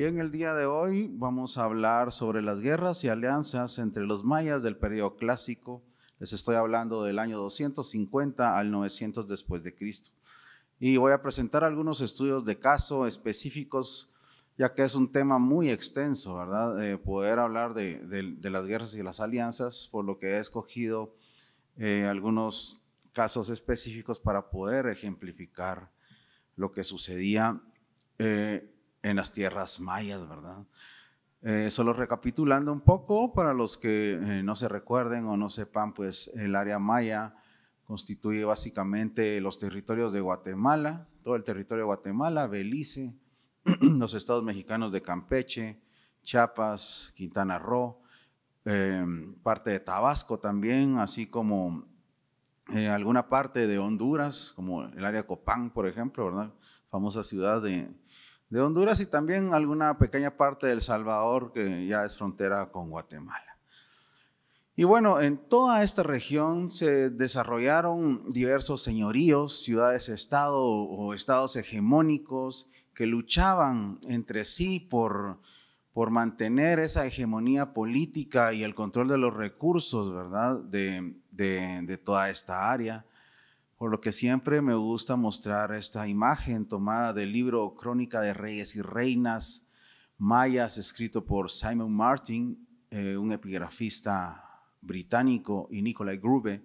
Bien, el día de hoy vamos a hablar sobre las guerras y alianzas entre los mayas del periodo clásico. Les estoy hablando del año 250 al 900 después de Cristo. Y voy a presentar algunos estudios de caso específicos, ya que es un tema muy extenso, ¿verdad? Eh, poder hablar de, las guerras y las alianzas, por lo que he escogido eh, algunos casos específicos para poder ejemplificar lo que sucedía eh, en las tierras mayas, ¿verdad? Eh, solo recapitulando un poco, para los que eh, no se recuerden o no sepan, pues el área maya constituye básicamente los territorios de Guatemala, todo el territorio de Guatemala, Belice, los estados mexicanos de Campeche, Chiapas, Quintana Roo, em, parte de Tabasco también, así como eh, alguna parte de Honduras, como el área Copán, por ejemplo, ¿verdad? Famosa ciudad de, de Honduras y también alguna pequeña parte del Salvador que ya es frontera con Guatemala. Y bueno, en toda esta región se desarrollaron diversos señoríos, ciudades-estado o estados hegemónicos que luchaban entre sí por, por mantener esa hegemonía política y el control de los recursos, ¿verdad?, de toda esta área por lo que siempre me gusta mostrar esta imagen tomada del libro Crónica de Reyes y Reinas Mayas, escrito por Simon Martin, eh, un epigrafista británico, y Nikolai Grube,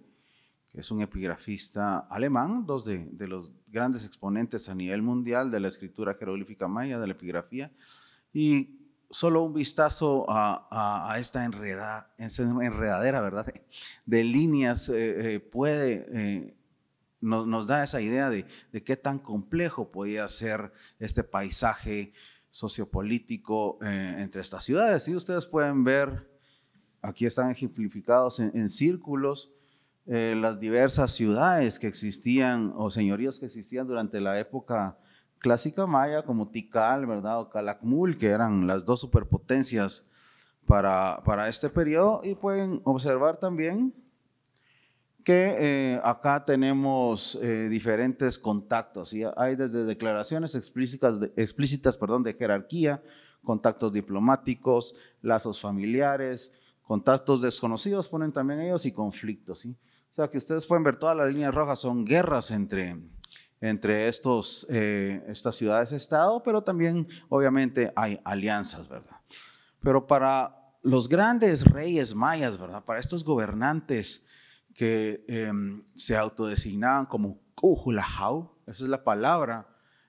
que es un epigrafista alemán, dos de, los grandes exponentes a nivel mundial de la escritura jeroglífica maya, de la epigrafía. Y solo un vistazo a, esta enredadera, ¿verdad? De líneas eh, eh, puede eh, nos, da esa idea de, qué tan complejo podía ser este paisaje sociopolítico eh, entre estas ciudades. Y ustedes pueden ver, aquí están ejemplificados en, círculos, eh, las diversas ciudades que existían o señoríos que existían durante la época clásica maya, como Tikal, ¿verdad? O Calakmul, que eran las dos superpotencias para, para este periodo. Y pueden observar también que eh, acá tenemos eh, diferentes contactos y hay desde declaraciones explícitas, de, explícitas perdón, de jerarquía, contactos diplomáticos, lazos familiares, contactos desconocidos ponen también ellos y conflictos. ¿sí? O sea que ustedes pueden ver todas las líneas rojas, son guerras entre, entre estos, eh, estas ciudades-estado, pero también obviamente hay alianzas, ¿verdad? Pero para los grandes reyes mayas, ¿verdad? Para estos gobernantes, que em, se autodesignaban como Kuhulahau, esa es la palabra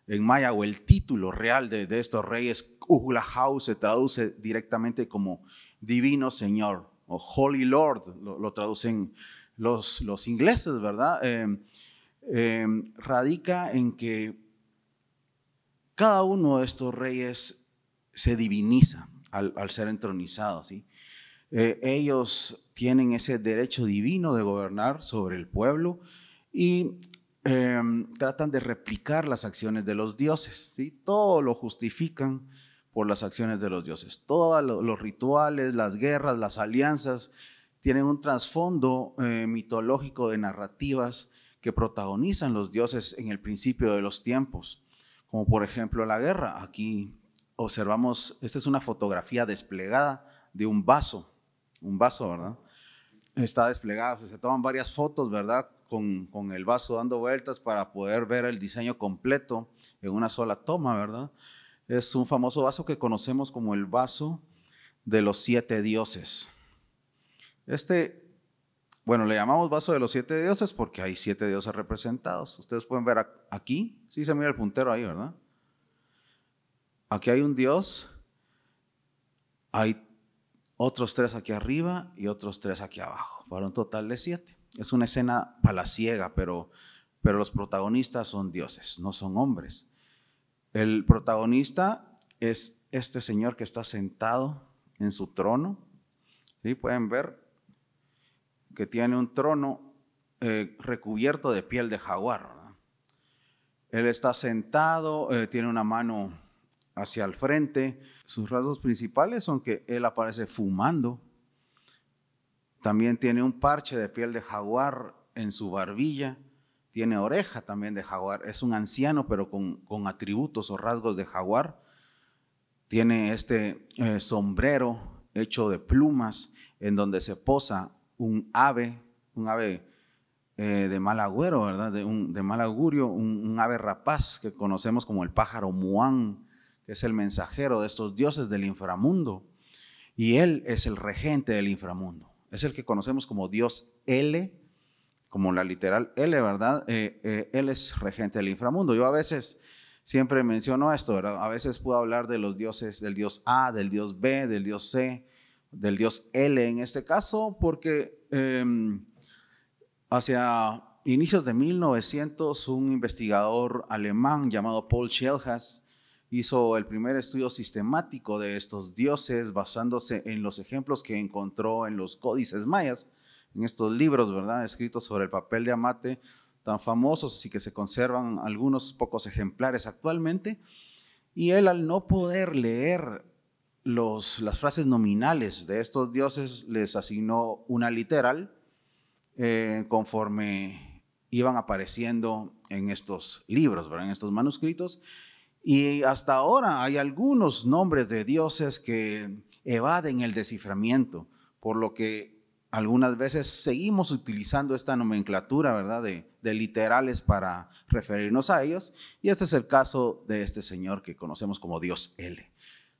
en maya o el título real de, de estos reyes, Kuhulahau se traduce directamente como divino señor o holy lord, lo, traducen los, los ingleses, ¿verdad? Em, em, radica en que cada uno de estos reyes se diviniza al, al ser entronizado, ¿sí? Eh, ellos tienen ese derecho divino de gobernar sobre el pueblo y em, tratan de replicar las acciones de los dioses. ¿sí? Todo lo justifican por las acciones de los dioses. Todos los rituales, las guerras, las alianzas tienen un trasfondo eh, mitológico de narrativas que protagonizan los dioses en el principio de los tiempos, como por ejemplo la guerra. Aquí observamos, esta es una fotografía desplegada de un vaso un vaso, ¿verdad? Está desplegado, se toman varias fotos, ¿verdad? Con, el vaso dando vueltas para poder ver el diseño completo en una sola toma, ¿verdad? Es un famoso vaso que conocemos como el vaso de los siete dioses. Este, bueno, le llamamos vaso de los siete dioses porque hay siete dioses representados. Ustedes pueden ver aquí, sí se mira el puntero ahí, ¿verdad? Aquí hay un dios, hay otros tres aquí arriba y otros tres aquí abajo, para un total de siete. Es una escena palaciega, pero, pero los protagonistas son dioses, no son hombres. El protagonista es este señor que está sentado en su trono. ¿Sí? Pueden ver que tiene un trono eh, recubierto de piel de jaguar. Él está sentado, eh, tiene una mano hacia el frente, sus rasgos principales son que él aparece fumando. También tiene un parche de piel de jaguar en su barbilla. Tiene oreja también de jaguar. Es un anciano, pero con, atributos o rasgos de jaguar. Tiene este eh, sombrero hecho de plumas en donde se posa un ave, un ave eh, de mal agüero, ¿verdad? De, un, de mal augurio, un, un, ave rapaz que conocemos como el pájaro muán que es el mensajero de estos dioses del inframundo, y él es el regente del inframundo. Es el que conocemos como Dios L, como la literal L, ¿verdad? Eh, eh, él es regente del inframundo. Yo a veces siempre menciono esto, ¿verdad? A veces puedo hablar de los dioses, del Dios A, del Dios B, del Dios C, del Dios L en este caso, porque em, hacia inicios de 1900, un investigador alemán llamado Paul Schellhas hizo el primer estudio sistemático de estos dioses basándose en los ejemplos que encontró en los códices mayas, en estos libros, ¿verdad?, escritos sobre el papel de amate, tan famosos y que se conservan algunos pocos ejemplares actualmente. Y él al no poder leer los, las frases nominales de estos dioses, les asignó una literal eh, conforme iban apareciendo en estos libros, ¿verdad? en estos manuscritos. Y hasta ahora hay algunos nombres de dioses que evaden el desciframiento, por lo que algunas veces seguimos utilizando esta nomenclatura, ¿verdad?, de, literales para referirnos a ellos. Y este es el caso de este señor que conocemos como Dios L.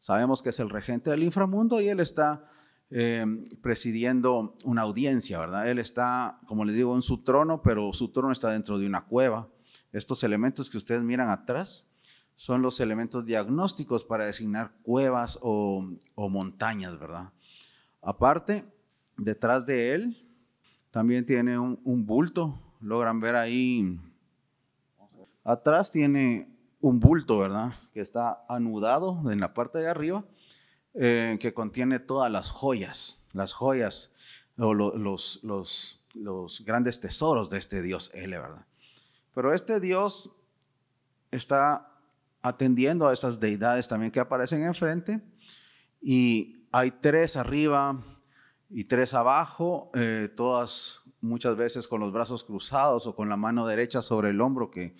Sabemos que es el regente del inframundo y él está eh, presidiendo una audiencia, ¿verdad? Él está, como les digo, en su trono, pero su trono está dentro de una cueva. Estos elementos que ustedes miran atrás son los elementos diagnósticos para designar cuevas o, montañas, ¿verdad? Aparte, detrás de él también tiene un, bulto, logran ver ahí. Atrás tiene un bulto, ¿verdad? Que está anudado en la parte de arriba, eh, que contiene todas las joyas, las joyas o los, los, los, grandes tesoros de este dios L, ¿verdad? Pero este dios está atendiendo a estas deidades también que aparecen enfrente. Y hay tres arriba y tres abajo, eh, todas muchas veces con los brazos cruzados o con la mano derecha sobre el hombro, que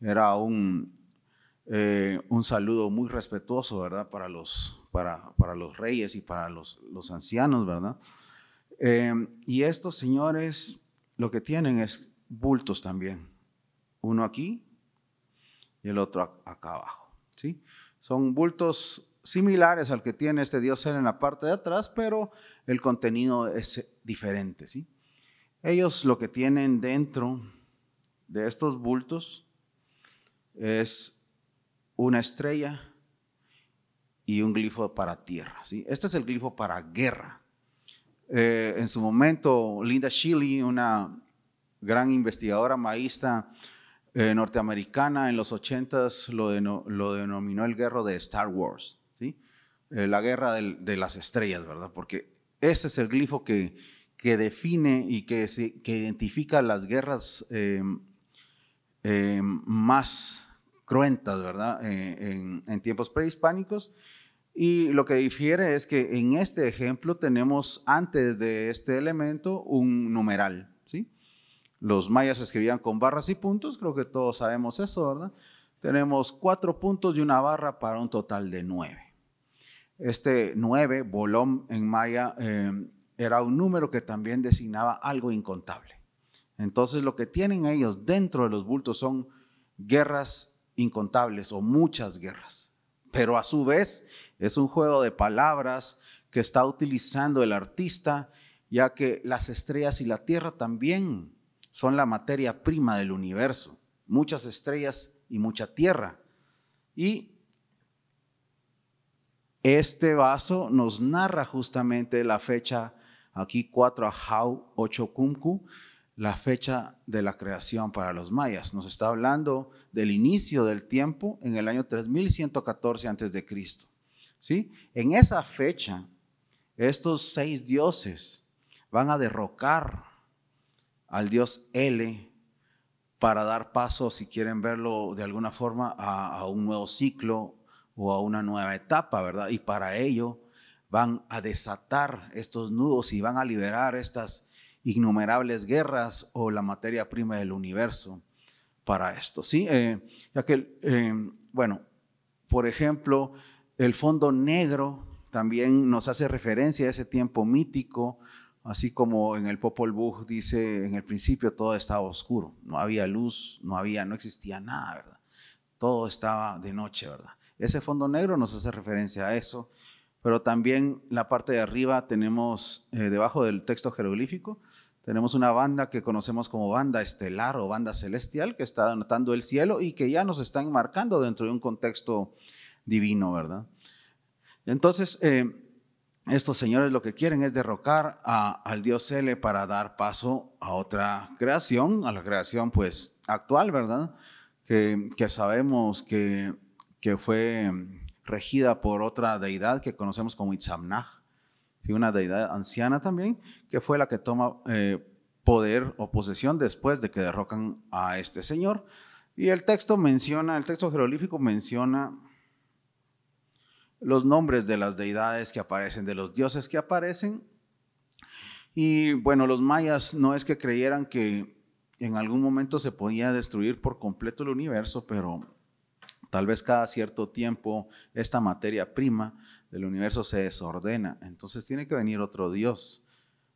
era un, eh, un saludo muy respetuoso, ¿verdad? Para los, para, para los reyes y para los, ancianos, ¿verdad? Eh, y estos señores lo que tienen es bultos también. Uno aquí y el otro acá abajo. ¿sí? Son bultos similares al que tiene este dios en la parte de atrás, pero el contenido es eh, diferente. ¿sí? Ellos lo que tienen dentro de estos bultos es una estrella y un glifo para tierra. ¿sí? Este es el glifo para guerra. Eh, en su momento, Linda Shilly, una gran investigadora maísta, eh, norteamericana en los 80s lo, denominó el guerra de Star Wars, ¿sí? Eh, la guerra de las estrellas, ¿verdad? Porque ese es el glifo que, define y que, identifica las guerras em, em, más cruentas, ¿verdad? Eh, en, tiempos prehispánicos. Y lo que difiere es que en este ejemplo tenemos antes de este elemento un numeral, los mayas escribían con barras y puntos, creo que todos sabemos eso, ¿verdad? Tenemos cuatro puntos y una barra para un total de nueve. Este nueve, bolón en maya, eh, era un número que también designaba algo incontable. Entonces lo que tienen ellos dentro de los bultos son guerras incontables o muchas guerras. Pero a su vez es un juego de palabras que está utilizando el artista, ya que las estrellas y la tierra también son la materia prima del universo, muchas estrellas y mucha tierra. Y este vaso nos narra justamente la fecha, aquí 4 Ajau 8 Kumku, la fecha de la creación para los mayas. Nos está hablando del inicio del tiempo en el año 3114 a.C. ¿Sí? En esa fecha, estos seis dioses van a derrocar al dios L para dar paso, si quieren verlo de alguna forma, a, un nuevo ciclo o a una nueva etapa, ¿verdad? Y para ello van a desatar estos nudos y van a liberar estas innumerables guerras o la materia prima del universo para esto, ¿sí? Eh, ya que, eh, bueno, por ejemplo, el fondo negro también nos hace referencia a ese tiempo mítico Así como en el Popol Vuh dice, en el principio todo estaba oscuro, no había luz, no había, no existía nada, ¿verdad? Todo estaba de noche, ¿verdad? Ese fondo negro nos hace referencia a eso, pero también la parte de arriba tenemos, eh, debajo del texto jeroglífico, tenemos una banda que conocemos como banda estelar o banda celestial que está anotando el cielo y que ya nos está enmarcando dentro de un contexto divino, ¿verdad? Entonces, eh, estos señores lo que quieren es derrocar al Dios L para dar paso a otra creación, a la creación pues actual, ¿verdad? Que, que sabemos que, que, fue regida por otra deidad que conocemos como Itzamnah, ¿sí? una deidad anciana también, que fue la que toma eh, poder o posesión después de que derrocan a este señor. Y el texto menciona, el texto jeroglífico menciona los nombres de las deidades que aparecen, de los dioses que aparecen. Y bueno, los mayas no es que creyeran que en algún momento se podía destruir por completo el universo, pero tal vez cada cierto tiempo esta materia prima del universo se desordena. Entonces tiene que venir otro Dios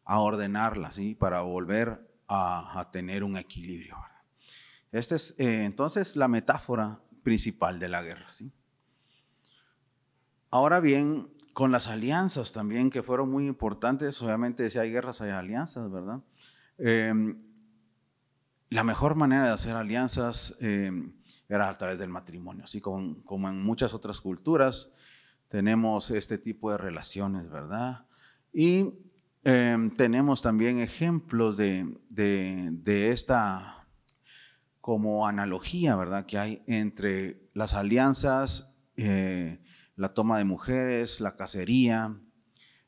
a ordenarla, ¿sí? Para volver a, tener un equilibrio. Esta es eh, entonces la metáfora principal de la guerra, ¿sí? Ahora bien, con las alianzas también, que fueron muy importantes, obviamente si hay guerras hay alianzas, ¿verdad? Em, la mejor manera de hacer alianzas em, era a través del matrimonio, así como, en muchas otras culturas tenemos este tipo de relaciones, ¿verdad? Y em, tenemos también ejemplos de, esta como analogía, ¿verdad? Que hay entre las alianzas eh, la toma de mujeres, la cacería,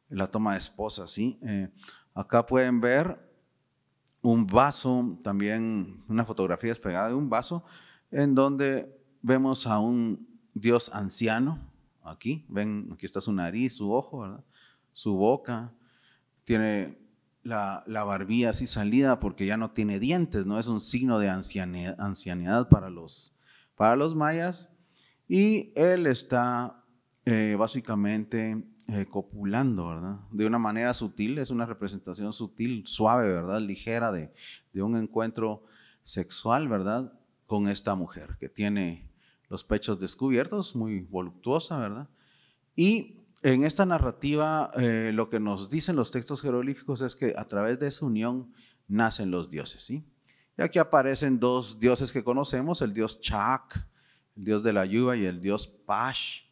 la toma de esposas. ¿sí? Eh, acá pueden ver un vaso, también una fotografía despegada de un vaso, en donde vemos a un dios anciano, aquí, ven, aquí está su nariz, su ojo, su boca, tiene la, barbilla así salida porque ya no tiene dientes, ¿no? Es un signo de ancianidad, para, los, para los mayas. Y él está eh, básicamente eh, copulando, ¿verdad? De una manera sutil, es una representación sutil, suave, ¿verdad? Ligera de, un encuentro sexual, ¿verdad? Con esta mujer que tiene los pechos descubiertos, muy voluptuosa, ¿verdad? Y en esta narrativa eh, lo que nos dicen los textos jeroglíficos es que a través de esa unión nacen los dioses, ¿sí? Y aquí aparecen dos dioses que conocemos, el dios Chak, el dios de la lluvia y el dios Pash,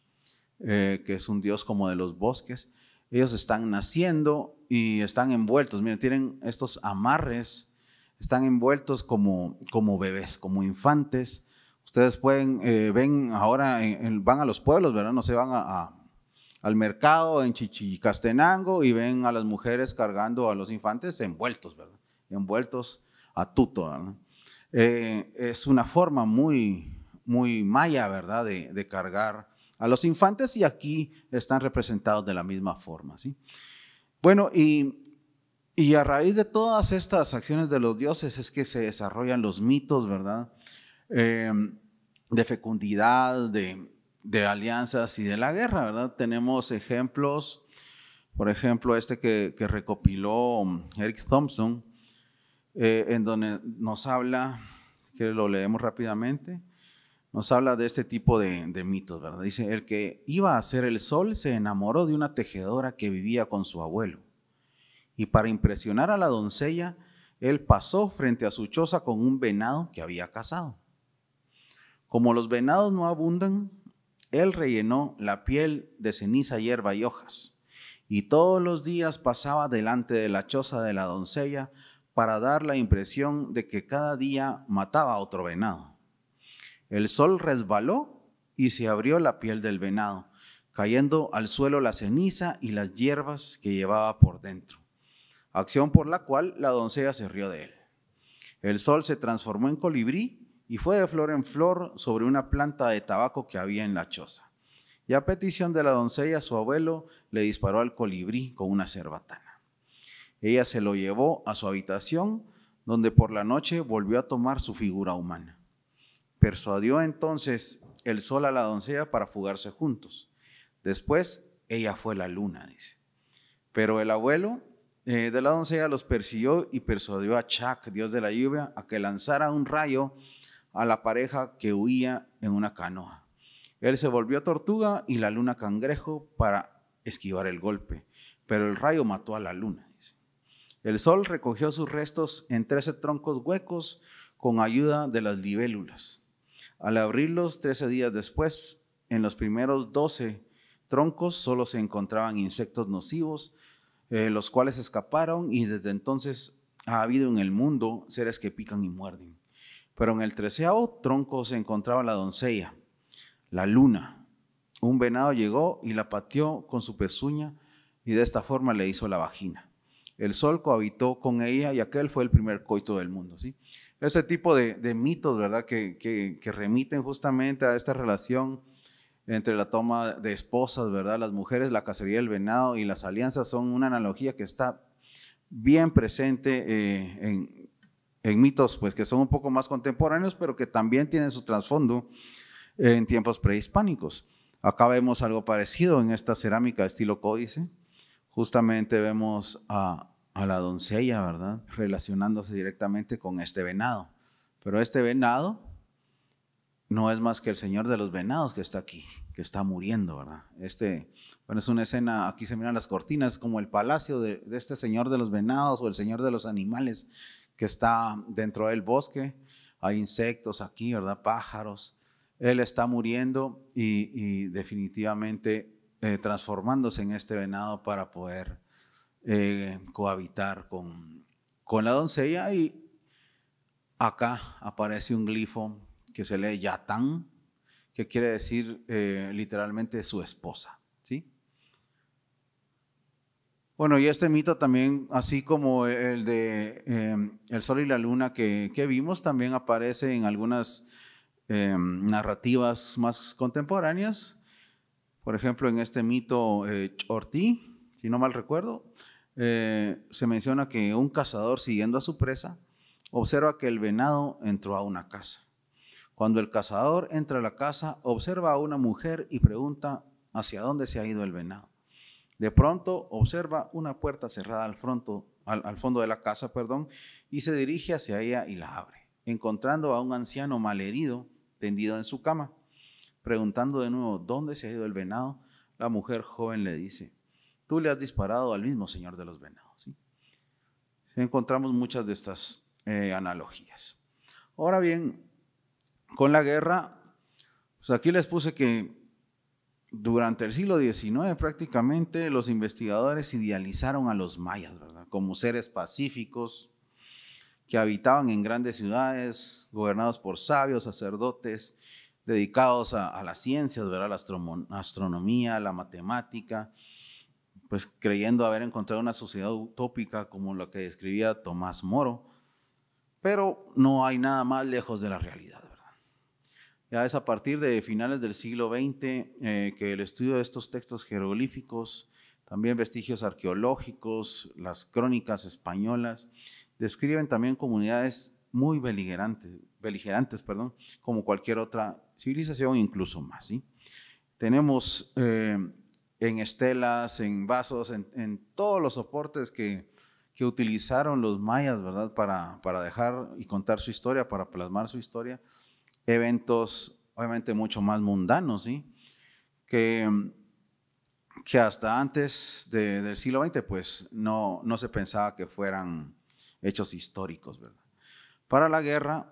eh, que es un dios como de los bosques. Ellos están naciendo y están envueltos. Miren, tienen estos amarres, están envueltos como, como bebés, como infantes. Ustedes pueden, eh, ven ahora, eh, van a los pueblos, ¿verdad? No se van al mercado en Chichicastenango y ven a las mujeres cargando a los infantes envueltos, ¿verdad? Envueltos a tuto, es una forma muy, muy maya, ¿verdad? De, de cargar a los infantes y aquí están representados de la misma forma. ¿sí? Bueno, y, a raíz de todas estas acciones de los dioses es que se desarrollan los mitos, ¿verdad? Em, de fecundidad, de, alianzas y de la guerra, ¿verdad? Tenemos ejemplos, por ejemplo, este que, recopiló Eric Thompson, eh, en donde nos habla, que lo leemos rápidamente, nos habla de este tipo de, mitos, ¿verdad? Dice, el que iba a ser el sol se enamoró de una tejedora que vivía con su abuelo. Y para impresionar a la doncella, él pasó frente a su choza con un venado que había cazado. Como los venados no abundan, él rellenó la piel de ceniza, hierba y hojas, y todos los días pasaba delante de la choza de la doncella para dar la impresión de que cada día mataba a otro venado. El sol resbaló y se abrió la piel del venado, cayendo al suelo la ceniza y las hierbas que llevaba por dentro, acción por la cual la doncella se rió de él. El sol se transformó en colibrí y fue de flor en flor sobre una planta de tabaco que había en la choza. Y a petición de la doncella, su abuelo le disparó al colibrí con una cerbatana. Ella se lo llevó a su habitación, donde por la noche volvió a tomar su figura humana. Persuadió entonces el sol a la doncella para fugarse juntos. Después ella fue la luna, dice. Pero el abuelo eh, de la doncella los persiguió y persuadió a Chac, dios de la lluvia, a que lanzara un rayo a la pareja que huía en una canoa. Él se volvió tortuga y la luna cangrejo para esquivar el golpe, pero el rayo mató a la luna. Dice. El sol recogió sus restos en trece troncos huecos con ayuda de las libélulas. Al abrirlos 13 días después, en los primeros 12 troncos solo se encontraban insectos nocivos, eh, los cuales escaparon y desde entonces ha habido en el mundo seres que pican y muerden. Pero en el treceavo tronco se encontraba la doncella, la luna. Un venado llegó y la pateó con su pezuña y de esta forma le hizo la vagina. El sol cohabitó con ella y aquel fue el primer coito del mundo. ¿sí? Ese tipo de, mitos, ¿verdad? Que, remiten justamente a esta relación entre la toma de esposas, ¿verdad? Las mujeres, la cacería del venado y las alianzas son una analogía que está bien presente eh, en, en, mitos, pues que son un poco más contemporáneos, pero que también tienen su trasfondo en tiempos prehispánicos. Acá vemos algo parecido en esta cerámica estilo códice. Justamente vemos a a la doncella, ¿verdad? Relacionándose directamente con este venado. Pero este venado no es más que el señor de los venados que está aquí, que está muriendo, ¿verdad? Este, bueno, es una escena, aquí se miran las cortinas, como el palacio de, este señor de los venados o el señor de los animales que está dentro del bosque. Hay insectos aquí, ¿verdad? Pájaros. Él está muriendo y, definitivamente eh, transformándose en este venado para poder eh, cohabitar con, la doncella y acá aparece un glifo que se lee Yatán, que quiere decir eh, literalmente su esposa. ¿sí? Bueno, y este mito también, así como el de eh, el sol y la luna que, vimos, también aparece en algunas narrativas más contemporáneas. Por ejemplo, en este mito eh, si no mal recuerdo, eh, se menciona que un cazador siguiendo a su presa observa que el venado entró a una casa. Cuando el cazador entra a la casa, observa a una mujer y pregunta hacia dónde se ha ido el venado. De pronto observa una puerta cerrada al, al fondo de la casa perdón, y se dirige hacia ella y la abre, encontrando a un anciano malherido tendido en su cama. Preguntando de nuevo dónde se ha ido el venado, la mujer joven le dice, tú le has disparado al mismo Señor de los Venados. Encontramos muchas de estas eh, analogías. Ahora bien, con la guerra, pues aquí les puse que durante el siglo XIX prácticamente los investigadores idealizaron a los mayas, Como seres pacíficos que habitaban en grandes ciudades, gobernados por sabios, sacerdotes, dedicados a, las ciencias, ¿verdad? La astronomía, la matemática, pues creyendo haber encontrado una sociedad utópica como la que describía Tomás Moro, pero no hay nada más lejos de la realidad. ¿verdad? Ya es a partir de finales del siglo XX eh, que el estudio de estos textos jeroglíficos, también vestigios arqueológicos, las crónicas españolas, describen también comunidades muy beligerantes, beligerantes perdón, como cualquier otra civilización, incluso más. ¿sí? Tenemos... Eh, en estelas, en vasos, en, todos los soportes que, que, utilizaron los mayas, ¿verdad? Para, para dejar y contar su historia, para plasmar su historia. Eventos, obviamente, mucho más mundanos, ¿sí? Que, que hasta antes del siglo XX, pues no, no se pensaba que fueran hechos históricos, ¿verdad? Para la guerra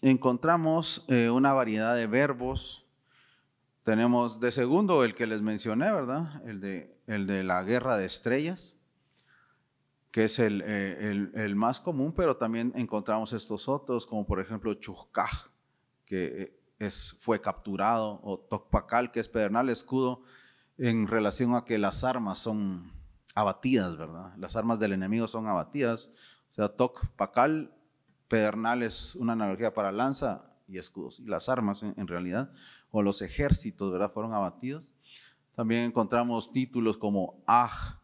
encontramos eh, una variedad de verbos, tenemos de segundo el que les mencioné, ¿verdad? El de, el de la guerra de estrellas, que es el, eh, más común, pero también encontramos estos otros, como por ejemplo Chujcaj, que eh, es, fue capturado, o Tocpacal, que es pedernal escudo, en relación a que las armas son abatidas, ¿verdad? Las armas del enemigo son abatidas. O sea, Tocpacal, pedernal es una analogía para lanza, y escudos. Y las armas, en, realidad, o los ejércitos, ¿verdad? Fueron abatidos. También encontramos títulos como Aj,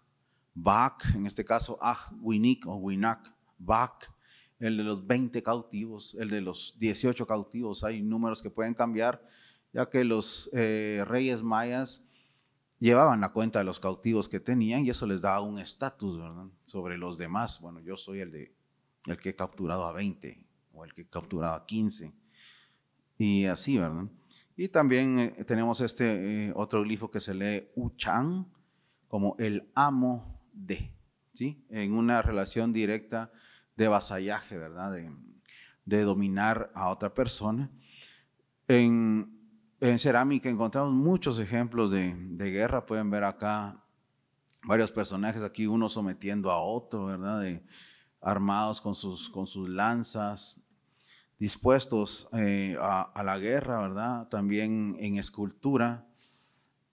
Bak, en este caso Aj, Winik o Winak, Bak, el de los 20 cautivos, el de los 18 cautivos. Hay números que pueden cambiar, ya que los eh, reyes mayas llevaban la cuenta de los cautivos que tenían y eso les daba un estatus, ¿verdad? Sobre los demás. Bueno, yo soy el de el que he capturado a 20 o el que he capturado a 15 y así, ¿verdad? Y también eh, tenemos este eh, otro glifo que se lee Uchan como el amo de, ¿sí? En una relación directa de vasallaje, ¿verdad? De, dominar a otra persona. En, cerámica encontramos muchos ejemplos de, guerra. Pueden ver acá varios personajes, aquí uno sometiendo a otro, ¿verdad? armados con sus, con sus lanzas, dispuestos eh, a, la guerra, ¿verdad? También en escultura.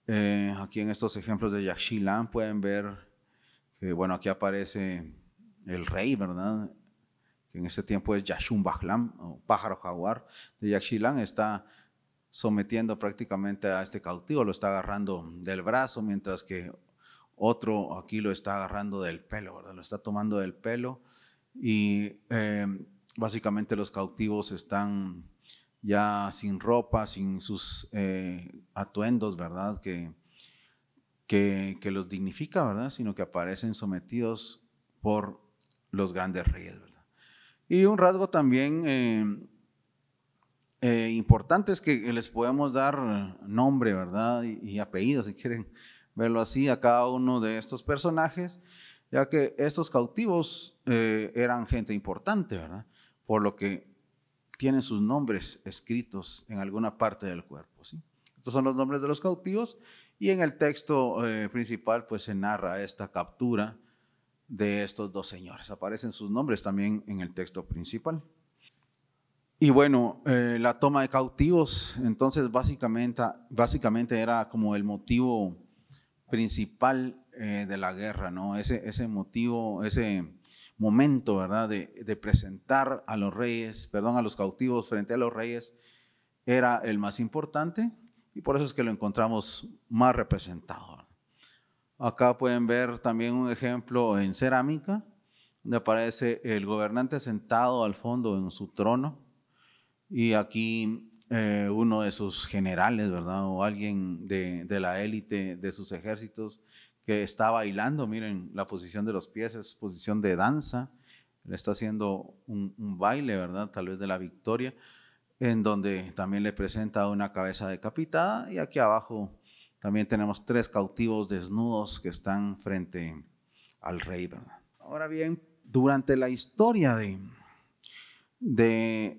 Eh, aquí en estos ejemplos de Yaxchilán pueden ver que, bueno, aquí aparece el rey, ¿verdad? Que en ese tiempo es Yashun Bajlam, o pájaro jaguar de Yaxchilán, está sometiendo prácticamente a este cautivo, lo está agarrando del brazo, mientras que otro aquí lo está agarrando del pelo, ¿verdad? Lo está tomando del pelo y. Eh, básicamente los cautivos están ya sin ropa, sin sus eh, atuendos, ¿verdad? Que, que, los dignifica, ¿verdad? Sino que aparecen sometidos por los grandes reyes, ¿verdad? Y un rasgo también eh, eh, importante es que les podemos dar nombre, ¿verdad? Y, y apellido, si quieren verlo así, a cada uno de estos personajes, ya que estos cautivos eran gente importante, ¿verdad? por lo que tienen sus nombres escritos en alguna parte del cuerpo. ¿sí? Estos son los nombres de los cautivos y en el texto eh, principal pues se narra esta captura de estos dos señores. Aparecen sus nombres también en el texto principal. Y bueno, eh, la toma de cautivos, entonces básicamente, básicamente era como el motivo principal eh, de la guerra, ¿no? Ese, ese motivo, ese momento, ¿verdad?, de, presentar a los reyes, perdón, a los cautivos frente a los reyes, era el más importante y por eso es que lo encontramos más representado. Acá pueden ver también un ejemplo en cerámica, donde aparece el gobernante sentado al fondo en su trono y aquí eh, uno de sus generales, ¿verdad? O alguien de la élite de sus ejércitos que está bailando. Miren la posición de los pies, es posición de danza. Le está haciendo un, baile, ¿verdad? Tal vez de la victoria, en donde también le presenta una cabeza decapitada. Y aquí abajo también tenemos tres cautivos desnudos que están frente al rey, ¿verdad? Ahora bien, durante la historia de,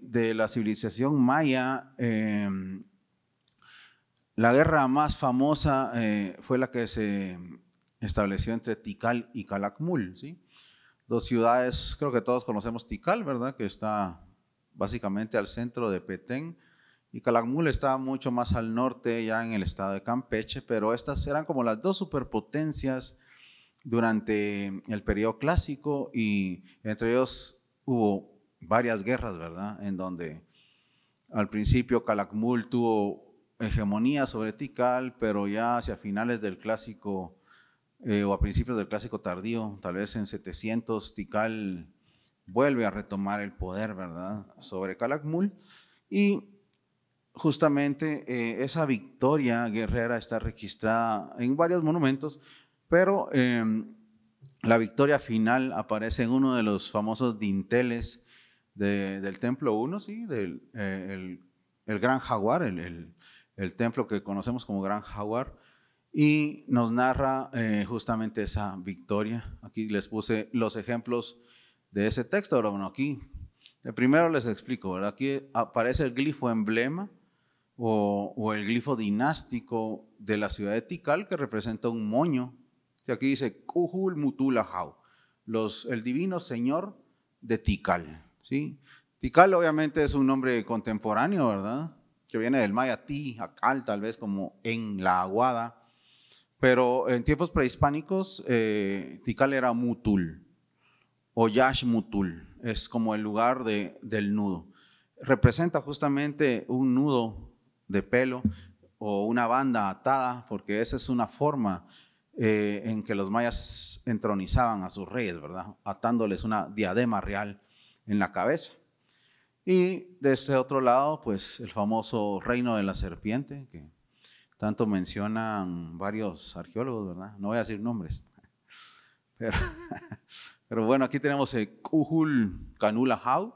de, la civilización maya, em, la guerra más famosa eh, fue la que se estableció entre Tikal y Calakmul, ¿sí? Dos ciudades, creo que todos conocemos Tikal, ¿verdad? Que está básicamente al centro de Petén. Y Calakmul está mucho más al norte, ya en el estado de Campeche, pero estas eran como las dos superpotencias durante el periodo clásico y entre ellos hubo varias guerras, ¿verdad? En donde al principio Calakmul tuvo hegemonía sobre Tikal, pero ya hacia finales del clásico eh, o a principios del clásico tardío, tal vez en 700, Tikal vuelve a retomar el poder, ¿verdad?, sobre Calakmul. Y justamente eh, esa victoria guerrera está registrada en varios monumentos, pero em, la victoria final aparece en uno de los famosos dinteles del Templo 1, ¿sí? del eh, el, Gran Jaguar, el, templo que conocemos como Gran Jaguar y nos narra eh, justamente esa victoria. Aquí les puse los ejemplos de ese texto, pero bueno, aquí primero les explico, ¿verdad? Aquí aparece el glifo emblema o, el glifo dinástico de la ciudad de Tikal que representa un moño. Y aquí dice Kuhul Mutulahau, el divino señor de Tikal, ¿sí? Tikal obviamente es un nombre contemporáneo, ¿verdad? Que viene del maya ti, akal, tal vez como en la aguada pero en tiempos prehispánicos, eh, Tikal era Mutul o Yash Mutul, es como el lugar de, del nudo. Representa justamente un nudo de pelo o una banda atada, porque esa es una forma eh, en que los mayas entronizaban a sus reyes, ¿verdad? Atándoles una diadema real en la cabeza. Y de este otro lado, pues el famoso reino de la serpiente, que tanto mencionan varios arqueólogos, ¿verdad? No voy a decir nombres. Pero, bueno, aquí tenemos el Kuhul Kanula Hau.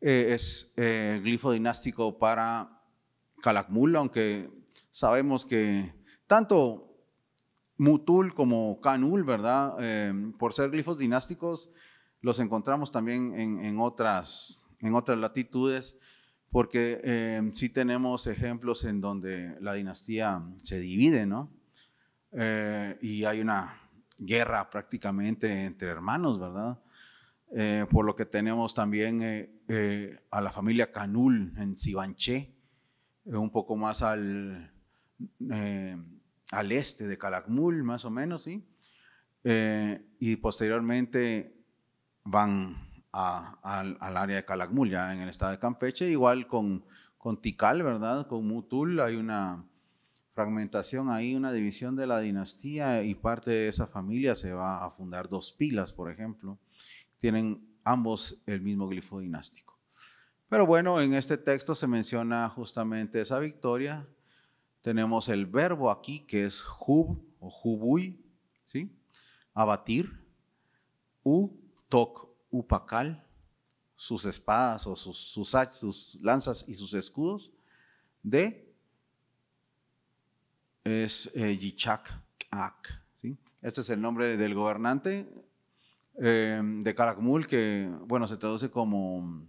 Eh, es eh, glifo dinástico para Calakmul, aunque sabemos que tanto Mutul como Kanul, ¿verdad? Eh, por ser glifos dinásticos, los encontramos también en, otras, en otras latitudes porque em, sí tenemos ejemplos en donde la dinastía se divide, ¿no? Eh, y hay una guerra prácticamente entre hermanos, ¿verdad? Eh, por lo que tenemos también eh, a la familia Canul en Sibanché, un poco más al, al este de Calakmul, más o menos, ¿sí? y posteriormente van al área de ya en el estado de Campeche, igual con, con Tikal, ¿verdad? Con Mutul hay una fragmentación ahí, una división de la dinastía y parte de esa familia se va a fundar dos pilas, por ejemplo. Tienen ambos el mismo glifo dinástico. Pero bueno, en este texto se menciona justamente esa victoria. Tenemos el verbo aquí que es hub o hubuy, ¿sí? Abatir. U, toc Upacal, sus espadas o sus, sus, sus lanzas y sus escudos de es eh, Yichak Ak. Este es el nombre del gobernante eh, de Karakmul, que bueno, se traduce como,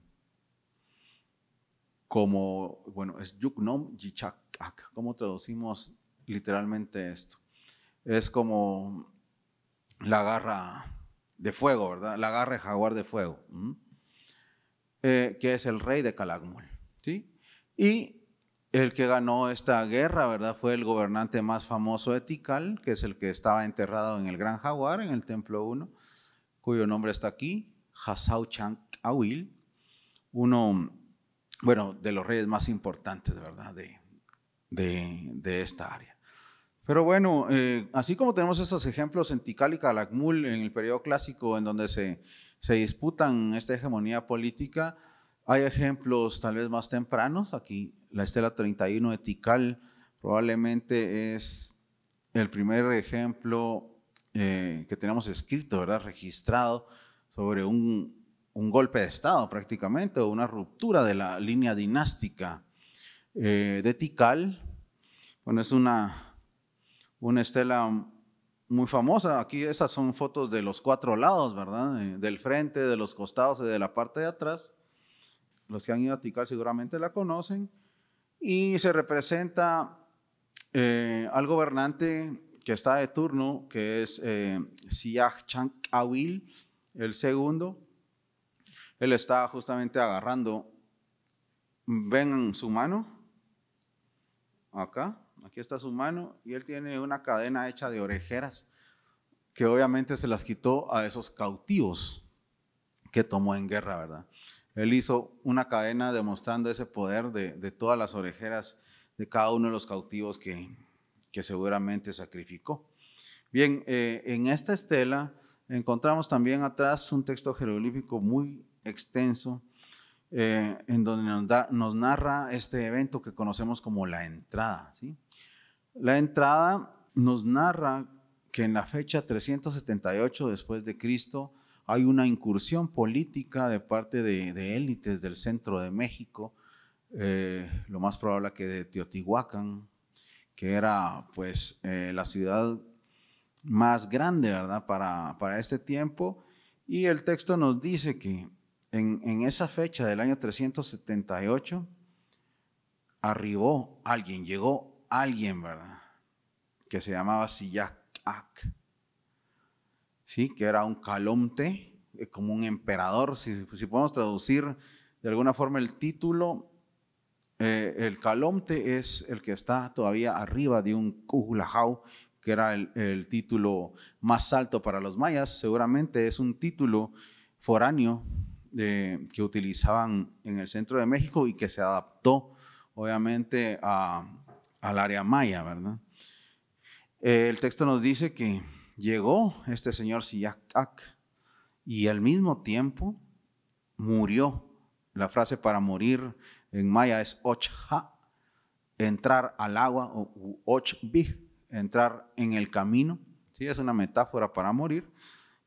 como bueno, es Yuknom Yichak Ak. ¿Cómo traducimos literalmente esto? Es como la garra de fuego, ¿verdad? La garra jaguar de fuego, eh, que es el rey de Calakmul, ¿sí? Y el que ganó esta guerra, ¿verdad? Fue el gobernante más famoso de Tikal, que es el que estaba enterrado en el Gran Jaguar, en el Templo 1, cuyo nombre está aquí, Hasau Chan Awil, uno, bueno, de los reyes más importantes, ¿verdad? De, de, de esta área. Pero bueno, eh, así como tenemos esos ejemplos en Tikal y Calakmul, en el periodo clásico, en donde se, se disputan esta hegemonía política, hay ejemplos tal vez más tempranos. Aquí la estela 31 de Tikal probablemente es el primer ejemplo eh, que tenemos escrito, ¿verdad? registrado sobre un, golpe de Estado prácticamente o una ruptura de la línea dinástica eh, de Tikal. Bueno, es una una estela muy famosa. Aquí esas son fotos de los cuatro lados, ¿verdad? Eh, del frente, de los costados y de la parte de atrás. Los que han ido a Tikal seguramente la conocen. Y se representa eh, al gobernante que está de turno, que es eh, Siach Awil, el segundo. Él está justamente agarrando, ven su mano, acá, Aquí está su mano y él tiene una cadena hecha de orejeras que obviamente se las quitó a esos cautivos que tomó en guerra, ¿verdad? Él hizo una cadena demostrando ese poder de, todas las orejeras de cada uno de los cautivos que, seguramente sacrificó. Bien, eh, en esta estela encontramos también atrás un texto jeroglífico muy extenso eh, en donde nos, nos, narra este evento que conocemos como la entrada. ¿sí? La entrada nos narra que en la fecha 378 después de Cristo hay una incursión política de parte de, élites del centro de México, eh, lo más probable que de Teotihuacán, que era pues eh, la ciudad más grande, ¿verdad? Para, para este tiempo. Y el texto nos dice que en, esa fecha del año 378 arribó alguien, llegó alguien, ¿verdad? Que se llamaba Sillac Ak, ¿sí? Que era un calomte, eh, como un emperador, si, podemos traducir de alguna forma el título, eh, el calomte es el que está todavía arriba de un kuhulahau, que era el, título más alto para los mayas. Seguramente es un título foráneo eh, que utilizaban en el centro de México y que se adaptó, obviamente, a, al área maya, ¿verdad? Eh, el texto nos dice que llegó este señor Siyak y al mismo tiempo murió. La frase para morir en maya es ha, entrar al agua, o bi, entrar en el camino. Sí, es una metáfora para morir.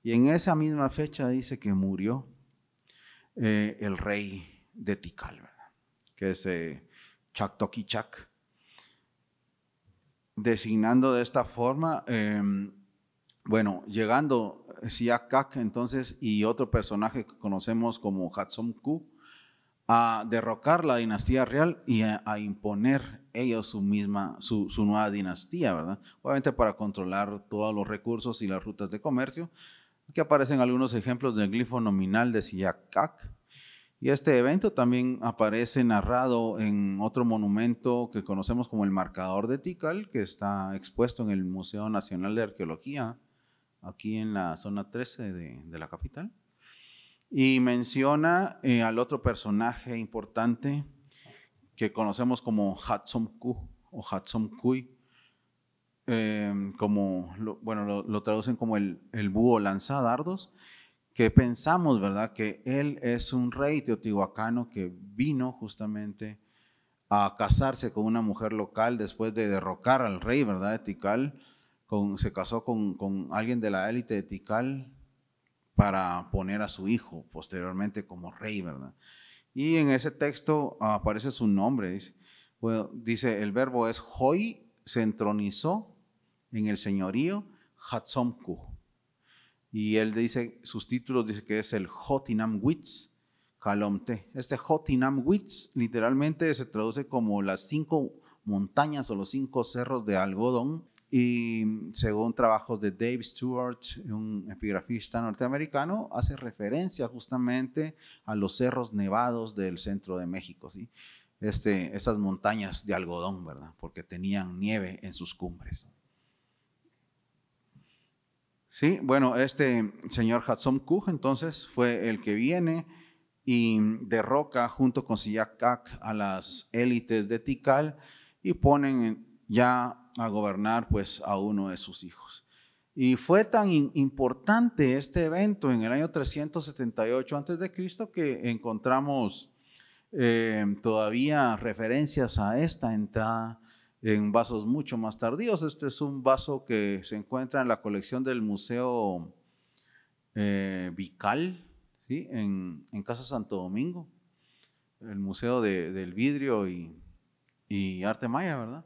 Y en esa misma fecha dice que murió eh, el rey de Tikal, ¿verdad? que es eh, toki Chactoquichac, designando de esta forma. Em, bueno, llegando eh, Siakak entonces y otro personaje que conocemos como Hatsom-Ku, a derrocar la dinastía real y a, imponer ellos su misma, su, nueva dinastía, ¿verdad? Obviamente para controlar todos los recursos y las rutas de comercio. Aquí aparecen algunos ejemplos del glifo nominal de Siakak, y este evento también aparece narrado en otro monumento que conocemos como el Marcador de Tikal, que está expuesto en el Museo Nacional de Arqueología, aquí en la zona 13 de, la capital. Y menciona eh, al otro personaje importante que conocemos como Ku o Hatsomkui, eh, como, bueno, lo, traducen como el, el búho lanzadardos. dardos que pensamos, ¿verdad? Que él es un rey teotihuacano que vino justamente a casarse con una mujer local después de derrocar al rey, ¿verdad? De Tikal. Con, se casó con, alguien de la élite de Tikal para poner a su hijo posteriormente como rey, ¿verdad? Y en ese texto aparece su nombre, dice, dice el verbo es hoy se entronizó en el señorío Hatzomku. Y él dice, sus títulos dice que es el Hotinam Witz Calomte. Este Hotinam Witz literalmente se traduce como las cinco montañas o los cinco cerros de algodón. Y según trabajos de Dave Stewart, un epigrafista norteamericano, hace referencia justamente a los cerros nevados del centro de México, ¿sí? este, esas montañas de algodón, ¿verdad? Porque tenían nieve en sus cumbres. Sí, bueno, este señor Hudson Kuh entonces fue el que viene y derroca junto con Siyakak a las élites de Tikal y ponen ya a gobernar pues a uno de sus hijos. Y fue tan importante este evento en el año 378 a.C. que encontramos eh, todavía referencias a esta entrada en vasos mucho más tardíos. Este es un vaso que se encuentra en la colección del Museo eh, Vical, ¿sí? en, Casa Santo Domingo, el Museo del Vidrio y, Arte Maya, ¿verdad?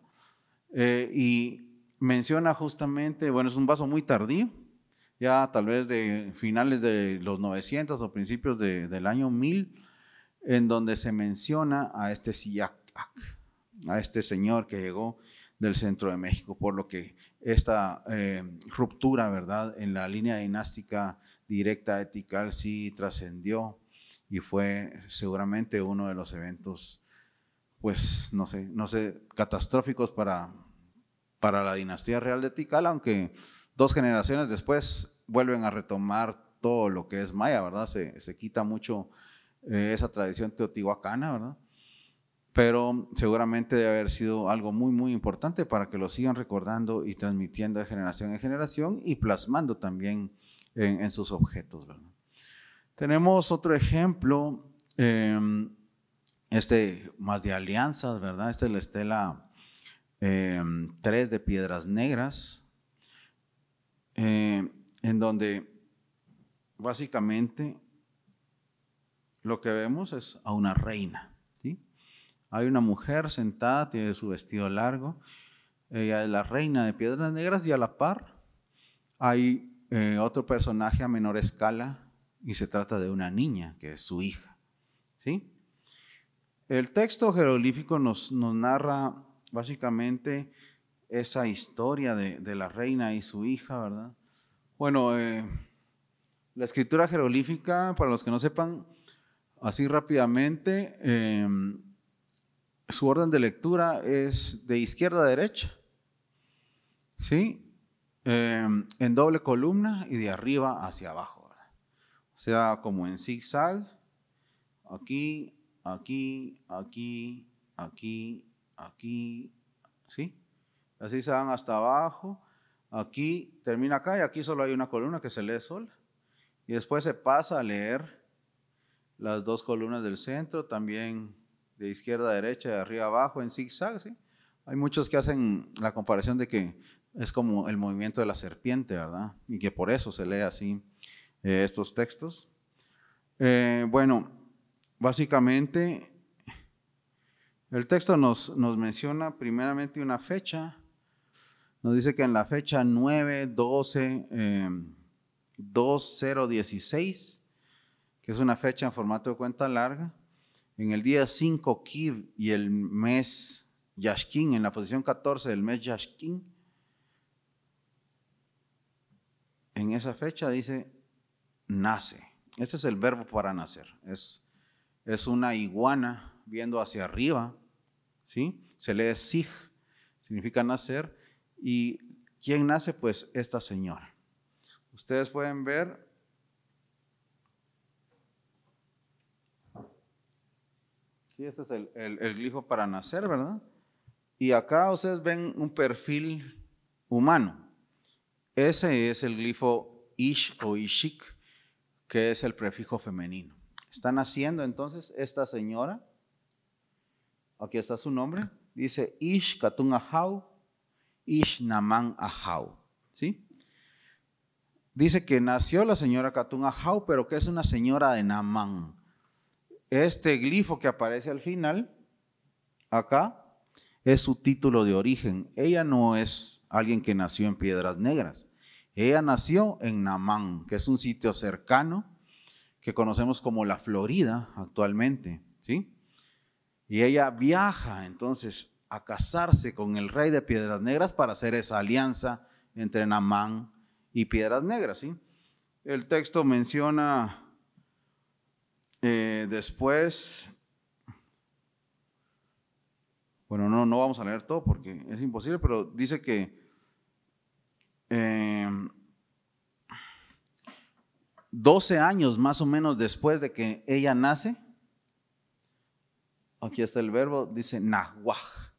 Eh, y menciona justamente, bueno, es un vaso muy tardío, ya tal vez de finales de los 900 o principios del año 1000, en donde se menciona a este SIAC a este señor que llegó del centro de México, por lo que esta eh, ruptura, ¿verdad?, en la línea dinástica directa etical sí trascendió y fue seguramente uno de los eventos, pues, no sé, no sé, catastróficos para, para la dinastía real de Tikal, aunque dos generaciones después vuelven a retomar todo lo que es maya, ¿verdad? Se, se quita mucho eh, esa tradición teotihuacana, ¿verdad? pero seguramente debe haber sido algo muy, muy importante para que lo sigan recordando y transmitiendo de generación en generación y plasmando también en, sus objetos. Tenemos otro ejemplo, em, este más de alianzas, ¿verdad? Esta es la estela eh, em, 3 de Piedras Negras, em, en donde básicamente lo que vemos es a una reina hay una mujer sentada, tiene su vestido largo, ella es la reina de piedras negras y a la par hay eh, otro personaje a menor escala y se trata de una niña que es su hija. ¿sí? El texto jeroglífico nos, narra básicamente esa historia de, la reina y su hija, ¿verdad? Bueno, eh, la escritura jeroglífica, para los que no sepan, así rápidamente, em, su orden de lectura es de izquierda a derecha, ¿sí? Em, en doble columna y de arriba hacia abajo. O sea, como en zigzag, aquí, aquí, aquí, aquí, aquí, ¿sí? Así se van hasta abajo, aquí termina acá y aquí solo hay una columna que se lee sola. Y después se pasa a leer las dos columnas del centro, también de izquierda a derecha, de arriba a abajo, en zigzag. ¿sí? Hay muchos que hacen la comparación de que es como el movimiento de la serpiente, ¿verdad? Y que por eso se lee así eh, estos textos. Eh, bueno, básicamente el texto nos, menciona primeramente una fecha. Nos dice que en la fecha 9, 12, 2016, que es una fecha en formato de cuenta larga, en el día 5 Kiv y el mes Yashkin, en la posición 14 del mes Yashkin, en esa fecha dice, nace. Este es el verbo para nacer. Es, es una iguana viendo hacia arriba, ¿sí? Se lee sig, significa nacer. ¿Y quién nace? Pues esta señora. Ustedes pueden ver Sí, este es el, glifo para nacer, ¿verdad? Y acá ustedes ven un perfil humano. Ese es el glifo ish o ishik, que es el prefijo femenino. Están naciendo entonces esta señora, aquí está su nombre, dice ish katun ahau, ish naman ahau. ¿Sí? Dice que nació la señora katun ahau, pero que es una señora de Naman este glifo que aparece al final, acá, es su título de origen. Ella no es alguien que nació en Piedras Negras. Ella nació en Namán, que es un sitio cercano que conocemos como la Florida actualmente, ¿sí? Y ella viaja entonces a casarse con el rey de Piedras Negras para hacer esa alianza entre Namán y Piedras Negras, ¿sí? El texto menciona eh, después, bueno, no, no vamos a leer todo porque es imposible, pero dice que 12 eh, años más o menos después de que ella nace, aquí está el verbo, dice Nahuaj,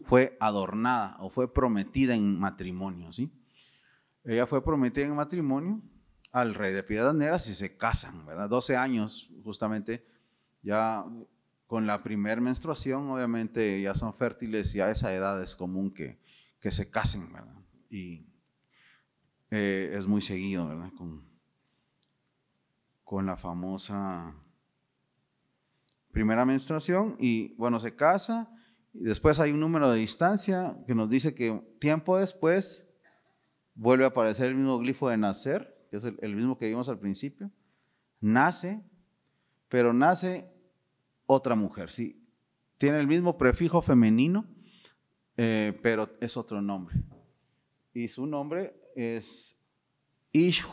fue adornada o fue prometida en matrimonio, ¿sí? Ella fue prometida en matrimonio al rey de Piedras Negras y se casan, ¿verdad? 12 años justamente, ya con la primera menstruación, obviamente ya son fértiles y a esa edad es común que, que se casen, ¿verdad? Y eh, es muy seguido, ¿verdad? Con, con la famosa primera menstruación y bueno, se casa y después hay un número de distancia que nos dice que tiempo después vuelve a aparecer el mismo glifo de nacer que es el, mismo que vimos al principio, nace, pero nace otra mujer, sí. Tiene el mismo prefijo femenino, eh, pero es otro nombre. Y su nombre es Ish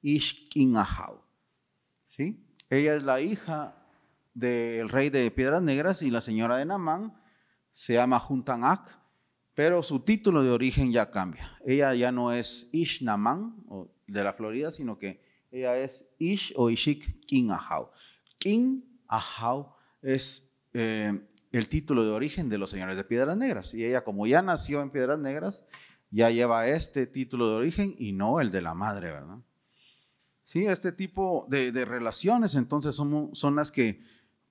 Ishkinahau. ¿Sí? Ella es la hija del rey de Piedras Negras y la señora de Namán se llama Juntanak pero su título de origen ya cambia. Ella ya no es Ish Naman de la Florida, sino que ella es Ish o Ishik King Ahau. King Ahau es eh, el título de origen de los señores de Piedras Negras. Y ella, como ya nació en Piedras Negras, ya lleva este título de origen y no el de la madre, ¿verdad? Sí, este tipo de, relaciones entonces son, las que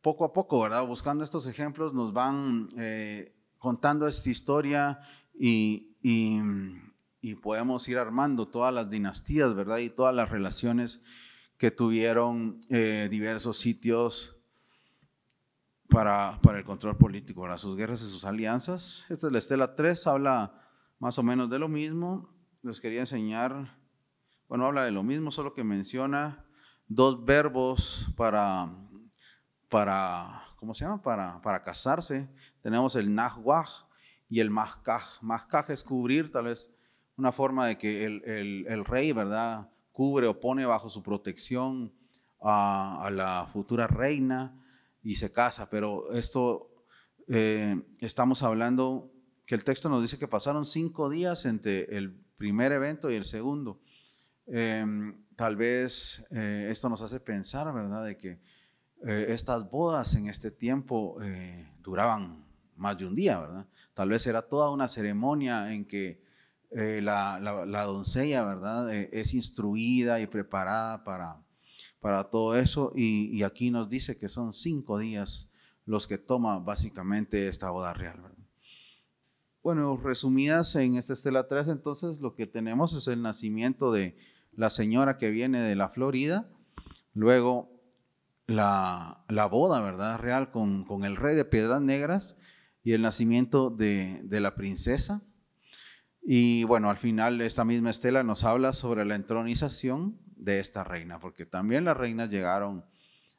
poco a poco, ¿verdad? Buscando estos ejemplos nos van eh, contando esta historia y, podemos ir armando todas las dinastías, ¿verdad? Y todas las relaciones que tuvieron eh, diversos sitios para, para, el control político, para sus guerras y sus alianzas. Esta es la estela 3, habla más o menos de lo mismo. Les quería enseñar, bueno, habla de lo mismo, solo que menciona dos verbos para, para ¿cómo se llama? Para, para casarse, tenemos el Nahwaj y el Mahkaj. Mahkaj es cubrir, tal vez una forma de que el, rey, ¿verdad?, cubre o pone bajo su protección a, la futura reina y se casa. Pero esto eh, estamos hablando que el texto nos dice que pasaron cinco días entre el primer evento y el segundo. Em, tal vez eh, esto nos hace pensar, ¿verdad?, de que eh, estas bodas en este tiempo duraban más de un día, ¿verdad? Tal vez era toda una ceremonia en que eh, la, doncella, ¿verdad? Eh, es instruida y preparada para, para todo eso. Y, aquí nos dice que son cinco días los que toma básicamente esta boda real, ¿verdad? Bueno, resumidas en esta estela 3, entonces lo que tenemos es el nacimiento de la señora que viene de la Florida, luego la, boda, ¿verdad? Real con, con el rey de piedras negras, y el nacimiento de, la princesa. Y bueno, al final esta misma estela nos habla sobre la entronización de esta reina, porque también las reinas llegaron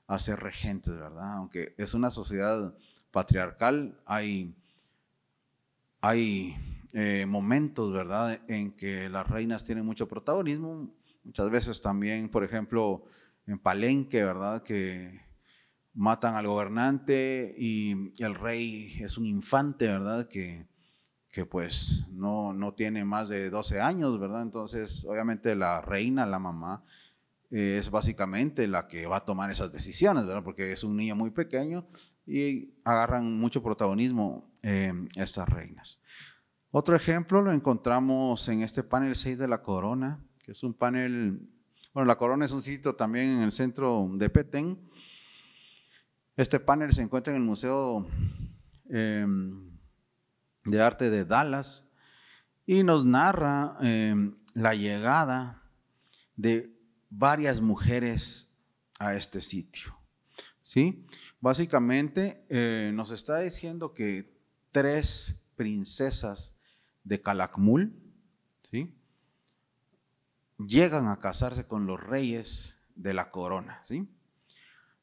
a ser regentes, ¿verdad? Aunque es una sociedad patriarcal, hay, hay eh, momentos, ¿verdad?, en que las reinas tienen mucho protagonismo. Muchas veces también, por ejemplo, en Palenque, ¿verdad?, que matan al gobernante y, el rey es un infante, ¿verdad? Que, que pues no, no tiene más de 12 años, ¿verdad? Entonces, obviamente la reina, la mamá, eh, es básicamente la que va a tomar esas decisiones, ¿verdad? Porque es un niño muy pequeño y agarran mucho protagonismo eh, estas reinas. Otro ejemplo lo encontramos en este panel 6 de la corona, que es un panel, bueno, la corona es un sitio también en el centro de Petén, este panel se encuentra en el Museo em, de Arte de Dallas y nos narra em, la llegada de varias mujeres a este sitio. ¿sí? Básicamente eh, nos está diciendo que tres princesas de Calakmul llegan a casarse con los reyes de la corona. ¿sí?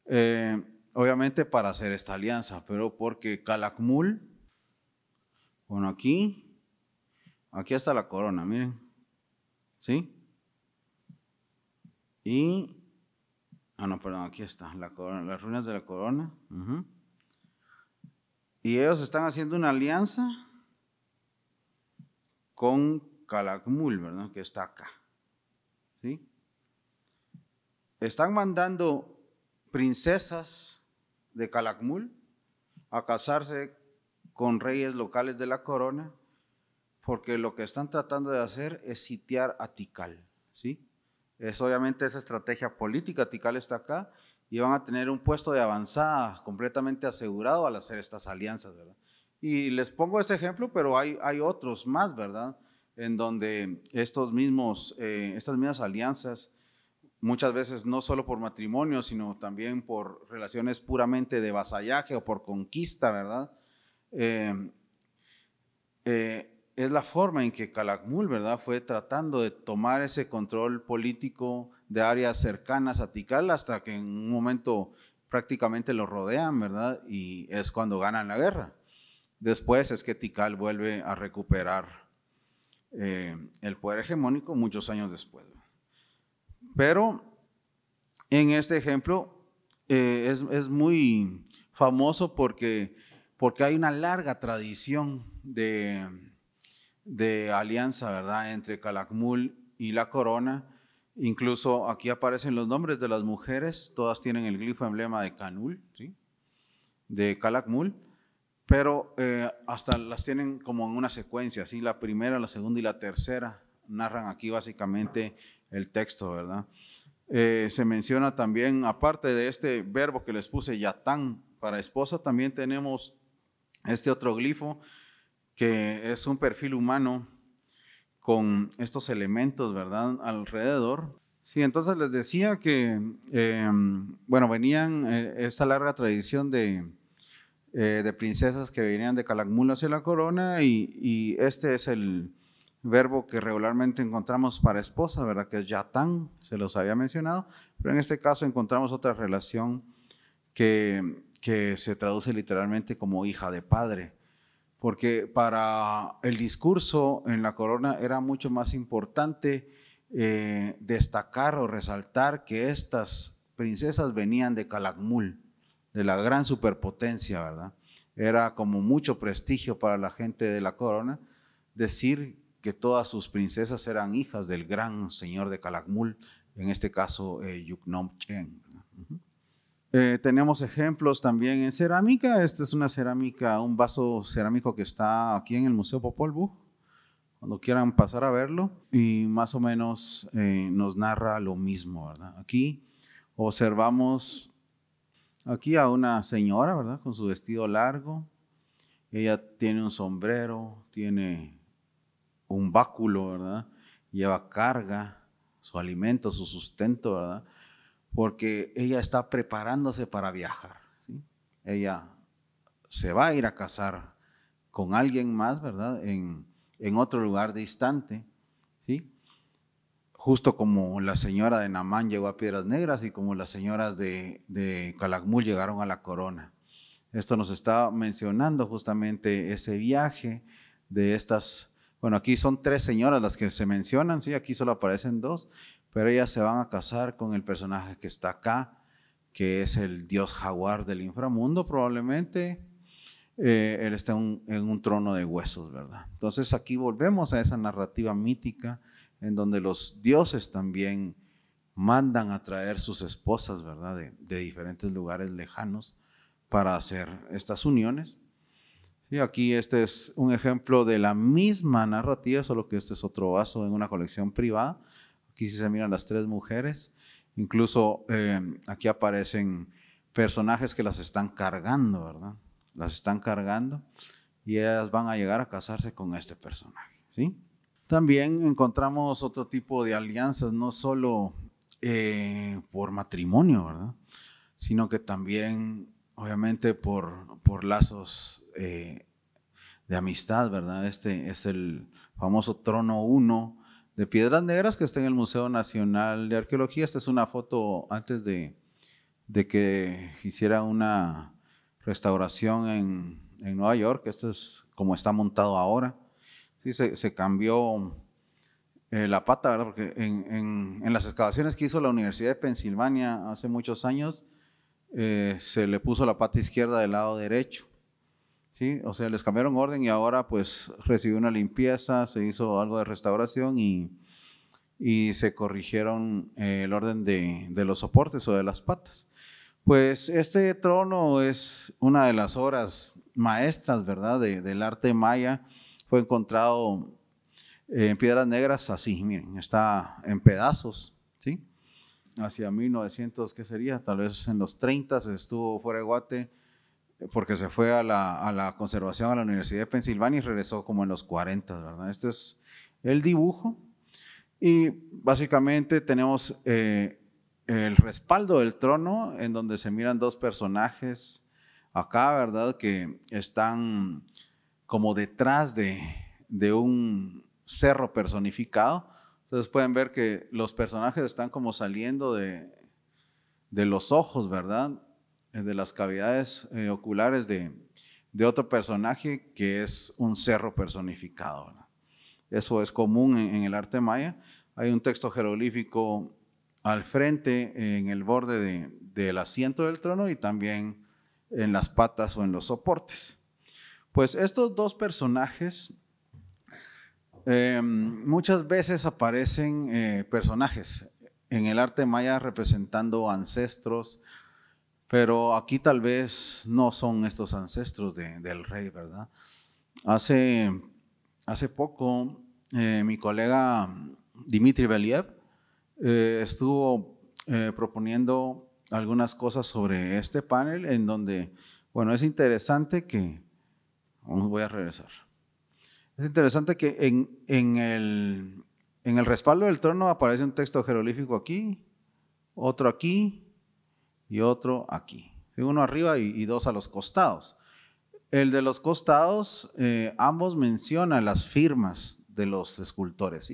Eh, obviamente para hacer esta alianza, pero porque Calakmul, bueno, aquí, aquí está la corona, miren, ¿sí? Y, ah, no, perdón, aquí está, la corona, las ruinas de la corona. Y ellos están haciendo una alianza con Calakmul, ¿verdad? Que está acá. ¿Sí? Están mandando princesas de Calakmul a casarse con reyes locales de la corona, porque lo que están tratando de hacer es sitiar a Tikal, ¿sí? Es obviamente esa estrategia política, Tikal está acá y van a tener un puesto de avanzada completamente asegurado al hacer estas alianzas, ¿verdad? Y les pongo este ejemplo, pero hay, hay otros más, ¿verdad? En donde estos mismos, eh, estas mismas alianzas muchas veces no solo por matrimonio, sino también por relaciones puramente de vasallaje o por conquista, ¿verdad? Em, eh, es la forma en que Calakmul, ¿verdad?, fue tratando de tomar ese control político de áreas cercanas a Tikal hasta que en un momento prácticamente lo rodean, ¿verdad? Y es cuando ganan la guerra. Después es que Tikal vuelve a recuperar eh, el poder hegemónico muchos años después. Pero en este ejemplo eh, es, muy famoso porque, porque hay una larga tradición de, alianza, ¿verdad?, entre Calakmul y la corona. Incluso aquí aparecen los nombres de las mujeres, todas tienen el glifo emblema de Canul, de Calakmul, pero eh, hasta las tienen como en una secuencia, la primera, la segunda y la tercera narran aquí básicamente el texto, ¿verdad? Eh, se menciona también, aparte de este verbo que les puse, yatán, para esposa, también tenemos este otro glifo, que es un perfil humano con estos elementos, ¿verdad? Alrededor. Sí, entonces les decía que, em, bueno, venían eh, esta larga tradición de, eh, de, princesas que venían de Calakmul hacia la corona y este es el, verbo que regularmente encontramos para esposa, ¿verdad? Que es yatán, se los había mencionado, pero en este caso encontramos otra relación que, se traduce literalmente como hija de padre, porque para el discurso en la corona era mucho más importante eh, destacar o resaltar que estas princesas venían de Calakmul, de la gran superpotencia, ¿verdad? Era como mucho prestigio para la gente de la corona decir que todas sus princesas eran hijas del gran señor de Calakmul, en este caso eh, Yuknom Chen. Eh, tenemos ejemplos también en cerámica. Esta es una cerámica, un vaso cerámico que está aquí en el Museo Popol Vuh. Cuando quieran pasar a verlo, y más o menos eh, nos narra lo mismo, ¿verdad? Aquí observamos aquí a una señora, ¿verdad? Con su vestido largo. Ella tiene un sombrero, tiene un báculo, ¿verdad? Lleva carga, su alimento, su sustento, ¿verdad? Porque ella está preparándose para viajar, ¿sí? Ella se va a ir a casar con alguien más, ¿verdad? En, otro lugar distante, ¿sí? Justo como la señora de Namán llegó a Piedras Negras y como las señoras de, de Calakmul llegaron a la corona. Esto nos está mencionando justamente ese viaje de estas bueno, aquí son tres señoras las que se mencionan, sí, aquí solo aparecen dos, pero ellas se van a casar con el personaje que está acá, que es el dios jaguar del inframundo probablemente. Eh, él está en un trono de huesos, ¿verdad? Entonces aquí volvemos a esa narrativa mítica en donde los dioses también mandan a traer sus esposas, ¿verdad? de diferentes lugares lejanos para hacer estas uniones aquí este es un ejemplo de la misma narrativa, solo que este es otro vaso en una colección privada. Aquí si se miran las tres mujeres. Incluso eh, aquí aparecen personajes que las están cargando, ¿verdad? Las están cargando y ellas van a llegar a casarse con este personaje, ¿sí? También encontramos otro tipo de alianzas, no solo eh, por matrimonio, ¿verdad? Sino que también, obviamente, por, por lazos eh, de amistad, ¿verdad? Este es el famoso trono 1 de piedras negras que está en el Museo Nacional de Arqueología. Esta es una foto antes de, que hiciera una restauración en, Nueva York. Esto es como está montado ahora. se, cambió eh, la pata, ¿verdad? Porque en, las excavaciones que hizo la Universidad de Pensilvania hace muchos años, eh, se le puso la pata izquierda del lado derecho. ¿sí? O sea, les cambiaron orden y ahora pues recibió una limpieza, se hizo algo de restauración y, se corrigieron eh, el orden de, los soportes o de las patas. Pues este trono es una de las obras maestras, ¿verdad?, del arte maya. Fue encontrado en piedras negras así, miren, está en pedazos, ¿sí? Hacia 1900, ¿qué sería? Tal vez en los 30 estuvo fuera de Guate porque se fue a la, conservación a la Universidad de Pensilvania y regresó como en los 40, ¿verdad? Este es el dibujo. Y básicamente tenemos eh, el respaldo del trono, en donde se miran dos personajes acá, ¿verdad? Que están como detrás de, un cerro personificado. Entonces pueden ver que los personajes están como saliendo de los ojos, ¿verdad? Eh, de las cavidades eh, oculares de, otro personaje que es un cerro personificado. Eso es común en, el arte maya. Hay un texto jeroglífico al frente, en el borde del asiento del trono y también en las patas o en los soportes. Pues estos dos personajes em, muchas veces aparecen eh, personajes en el arte maya representando ancestros, pero aquí tal vez no son estos ancestros del rey, ¿verdad? Hace, hace poco eh, mi colega Dimitri Believ eh, estuvo eh, proponiendo algunas cosas sobre este panel en donde, bueno, es interesante que, voy a regresar. Es interesante que en, en, el, en el respaldo del trono aparece un texto jerolífico aquí, otro aquí, y otro aquí. Uno arriba y, dos a los costados. El de los costados, eh, ambos mencionan las firmas de los escultores.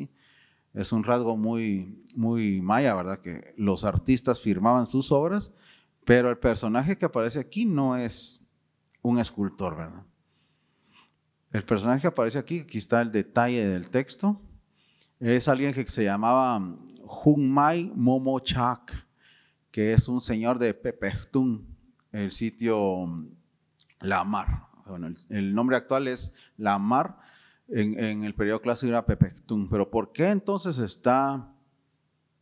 Es un rasgo muy, muy maya, ¿verdad? Que los artistas firmaban sus obras, pero el personaje que aparece aquí no es un escultor, ¿verdad? El personaje que aparece aquí, aquí está el detalle del texto, es alguien que se llamaba Momo Chak que es un señor de Pepertún, el sitio mm, La Mar. Bueno, el, nombre actual es La Mar, en, el periodo clásico era Pepertún. Pero ¿por qué entonces está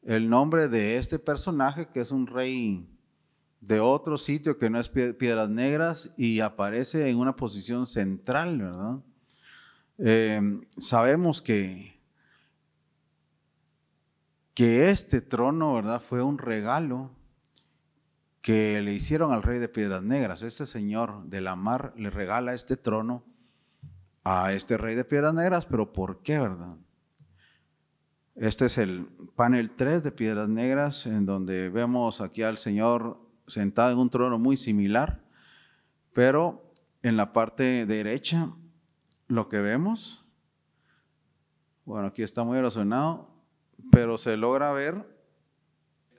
el nombre de este personaje que es un rey de otro sitio que no es Piedras Negras y aparece en una posición central, ¿verdad? Eh, sabemos que, que este trono, ¿verdad? Fue un regalo que le hicieron al rey de Piedras Negras. Este señor de la mar le regala este trono a este rey de Piedras Negras, pero ¿por qué, verdad? Este es el panel 3 de Piedras Negras, en donde vemos aquí al señor sentado en un trono muy similar, pero en la parte derecha lo que vemos, bueno, aquí está muy erosionado, pero se logra ver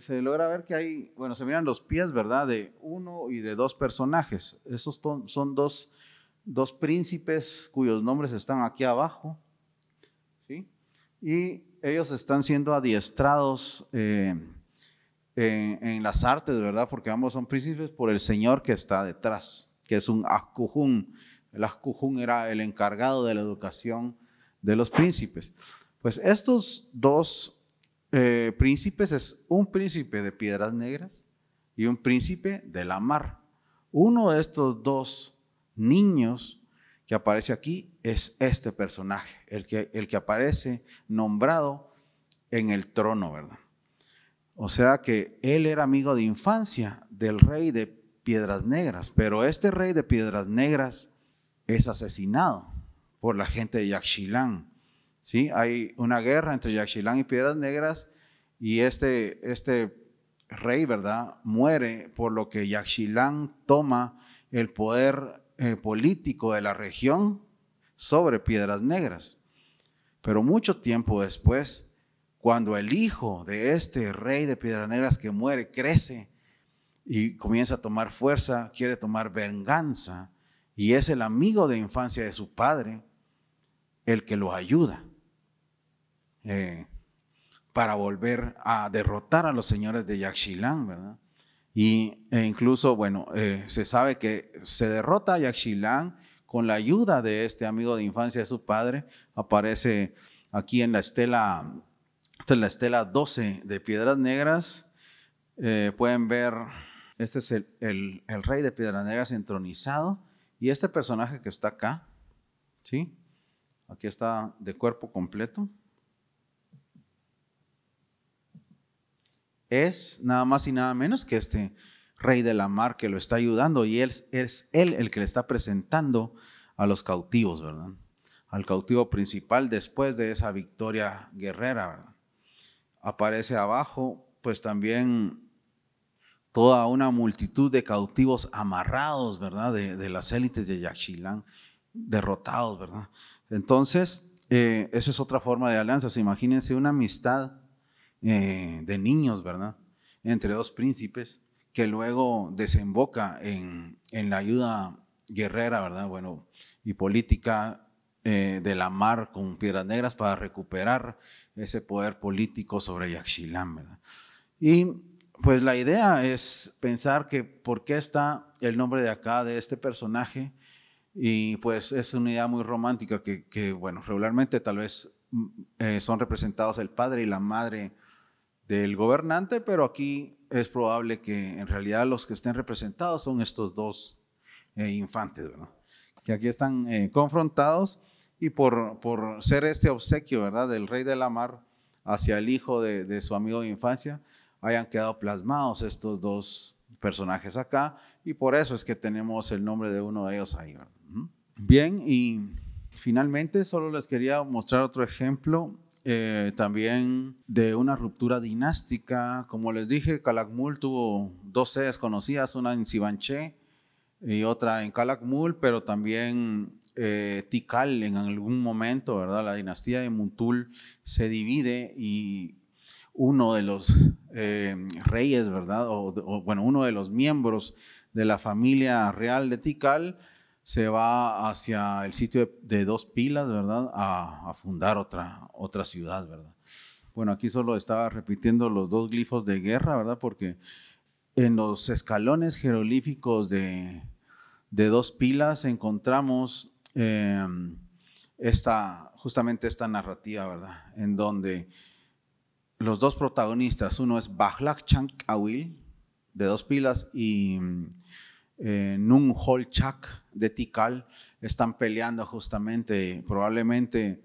se logra ver que hay, bueno, se miran los pies, ¿verdad? De uno y de dos personajes. Esos son dos, dos príncipes cuyos nombres están aquí abajo. ¿sí? Y ellos están siendo adiestrados eh, en, las artes, ¿verdad? Porque ambos son príncipes por el señor que está detrás, que es un ascujún. El ascujún era el encargado de la educación de los príncipes. Pues estos dos eh, príncipes es un príncipe de piedras negras y un príncipe de la mar. Uno de estos dos niños que aparece aquí es este personaje, el que, el que aparece nombrado en el trono, ¿verdad? O sea que él era amigo de infancia del rey de piedras negras, pero este rey de piedras negras es asesinado por la gente de Yaxchilán ¿sí? Hay una guerra entre Yaxchilán y Piedras Negras y este, este rey, ¿verdad? Muere por lo que Yaxchilán toma el poder eh, político de la región sobre Piedras Negras. Pero mucho tiempo después, cuando el hijo de este rey de Piedras Negras que muere crece y comienza a tomar fuerza, quiere tomar venganza, y es el amigo de infancia de su padre el que lo ayuda. Eh, para volver a derrotar a los señores de Yaxchilán, ¿verdad? Y, e incluso, bueno, eh, se sabe que se derrota a Yaxchilán con la ayuda de este amigo de infancia de su padre. Aparece aquí en la estela, la estela 12 de Piedras Negras. Eh, pueden ver, este es el, el rey de Piedras Negras entronizado. Y este personaje que está acá, ¿sí? Aquí está de cuerpo completo es nada más y nada menos que este rey de la mar que lo está ayudando y él es él el que le está presentando a los cautivos, ¿verdad? Al cautivo principal después de esa victoria guerrera, Aparece abajo, pues también toda una multitud de cautivos amarrados, ¿verdad? De, las élites de Yaxchilán, derrotados, ¿verdad? Entonces, eh, esa es otra forma de alianzas. Imagínense una amistad eh, de niños, ¿verdad? Entre dos príncipes, que luego desemboca en, la ayuda guerrera, ¿verdad? Bueno, y política eh, de la mar con piedras negras para recuperar ese poder político sobre Yaxchilán, ¿verdad? Y pues la idea es pensar que por qué está el nombre de acá, de este personaje, y pues es una idea muy romántica que, bueno, regularmente tal vez mm, eh, son representados el padre y la madre del gobernante, pero aquí es probable que en realidad los que estén representados son estos dos eh, infantes, ¿verdad? que aquí están eh, confrontados y por, por ser este obsequio ¿verdad? del rey de la mar hacia el hijo de, de su amigo de infancia, hayan quedado plasmados estos dos personajes acá y por eso es que tenemos el nombre de uno de ellos ahí. Bien, y finalmente solo les quería mostrar otro ejemplo eh, también de una ruptura dinástica. Como les dije, Calakmul tuvo dos sedes conocidas, una en Sibanché y otra en Calakmul, pero también eh, Tikal en algún momento, ¿verdad? La dinastía de Muntul se divide y uno de los eh, reyes, ¿verdad? bueno, uno de los miembros de la familia real de Tikal se va hacia el sitio de, dos pilas, ¿verdad? A, fundar otra, otra ciudad, ¿verdad? Bueno, aquí solo estaba repitiendo los dos glifos de guerra, ¿verdad? Porque en los escalones jeroglíficos de, dos pilas encontramos eh, esta, justamente esta narrativa, ¿verdad? En donde los dos protagonistas, uno es Bahlak Chank-Awil, de dos pilas, y Nun holchak de Tikal están peleando justamente, probablemente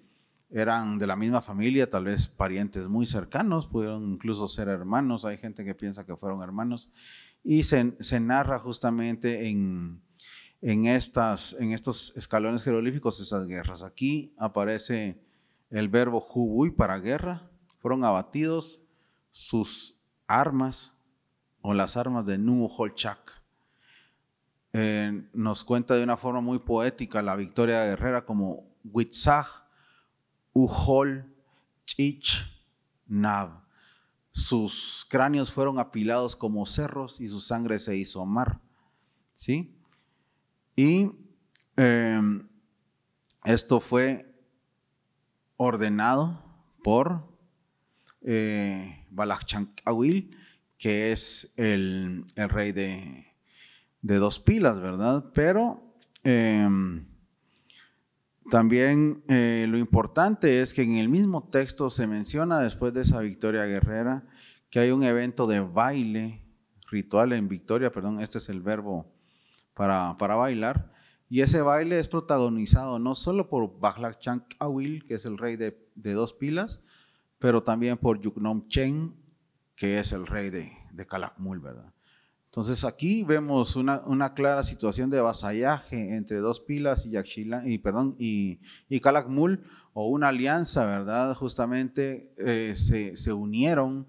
eran de la misma familia, tal vez parientes muy cercanos, pudieron incluso ser hermanos, hay gente que piensa que fueron hermanos, y se, narra justamente en, estos escalones jeroglíficos esas guerras. Aquí aparece el verbo jubuy para guerra, fueron abatidos sus armas o las armas de Nun Holchak eh, nos cuenta de una forma muy poética la victoria de Herrera como Witzag, Uhol Chich, Nav. Sus cráneos fueron apilados como cerros y su sangre se hizo mar. ¿Sí? Y em, esto fue ordenado por eh, que es el rey de, de dos pilas, ¿verdad? Pero em, también eh, lo importante es que en el mismo texto se menciona después de esa victoria guerrera que hay un evento de baile, ritual en victoria, perdón, este es el verbo para, para bailar. Y ese baile es protagonizado no solo por Bahlach Chang Awil, que es el rey de, dos pilas, pero también por Yuknom Chen, que es el rey de, de Calakmul, ¿verdad? Entonces aquí vemos una, clara situación de vasallaje entre dos pilas y, y, Calakmul, o una alianza, ¿verdad? Justamente eh, se, unieron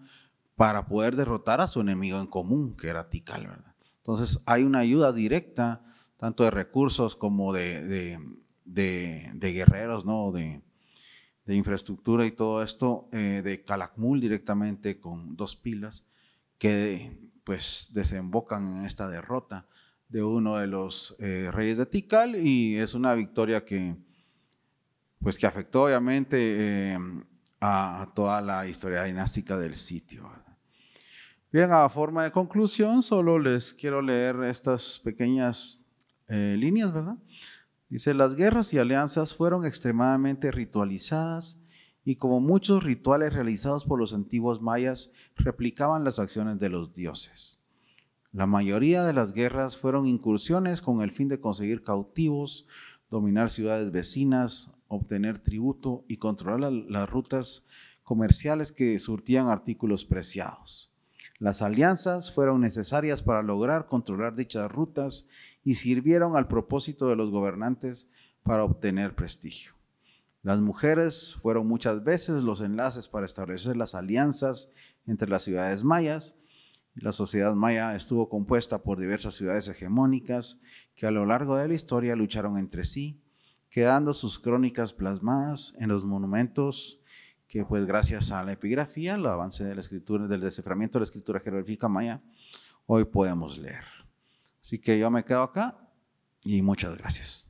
para poder derrotar a su enemigo en común, que era Tikal, ¿verdad? Entonces hay una ayuda directa, tanto de recursos como de, guerreros, ¿no? De, infraestructura y todo esto, eh, de Calakmul directamente con dos pilas, que pues desembocan en esta derrota de uno de los eh, reyes de Tikal y es una victoria que pues que afectó obviamente eh, a, toda la historia dinástica del sitio. Bien, a forma de conclusión, solo les quiero leer estas pequeñas eh, líneas, ¿verdad? Dice, las guerras y alianzas fueron extremadamente ritualizadas y como muchos rituales realizados por los antiguos mayas, replicaban las acciones de los dioses. La mayoría de las guerras fueron incursiones con el fin de conseguir cautivos, dominar ciudades vecinas, obtener tributo y controlar las rutas comerciales que surtían artículos preciados. Las alianzas fueron necesarias para lograr controlar dichas rutas y sirvieron al propósito de los gobernantes para obtener prestigio. Las mujeres fueron muchas veces los enlaces para establecer las alianzas entre las ciudades mayas. La sociedad maya estuvo compuesta por diversas ciudades hegemónicas que a lo largo de la historia lucharon entre sí, quedando sus crónicas plasmadas en los monumentos que pues gracias a la epigrafía, al avance de la escritura, del desciframiento de la escritura jeroglífica maya, hoy podemos leer. Así que yo me quedo acá y muchas gracias.